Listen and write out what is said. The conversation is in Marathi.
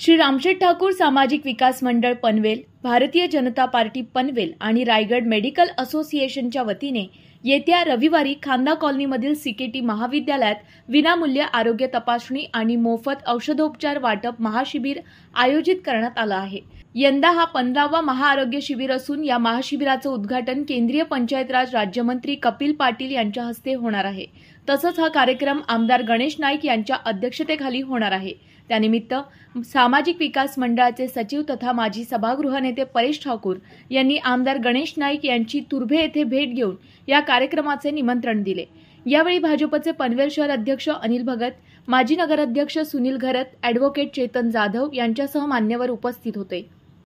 श्री रामशेठ ठाकूर सामाजिक विकास मंडळ पनवेल भारतीय जनता पार्टी पनवेल आणि रायगड मेडिकल असोसिएशनच्या वतीने येत्या रविवारी खांदा कॉलनीमधील सीकेटी महाविद्यालयात विनामूल्य आरोग्य तपासणी आणि मोफत औषधोपचार वाटप महाशिबिर आयोजित करण्यात आलं आहे यंदा हा पंधरावा महाआरोग्य शिबिर असून या महाशिबिराचं उद्घाटन केंद्रीय पंचायत राज राज्यमंत्री कपिल पाटील यांच्या हस्ते होणार आहे तसंच हा कार्यक्रम आमदार गणेश नाईक यांच्या अध्यक्षतेखाली होणार आहे त्यानिमित्त सामाजिक विकास मंडळाचे सचिव तथा माजी सभागृह नेते परेश ठाकूर यांनी आमदार गणेश नाईक यांची तुर्भे येथे भेट घेऊन या कार्यक्रमाचे निमंत्रण दिले यावेळी भाजपचे पनवेल शहर अध्यक्ष अनिल भगत माजी नगराध्यक्ष सुनील घरत अॅडव्होकेट चेतन जाधव यांच्यासह मान्यवर उपस्थित होते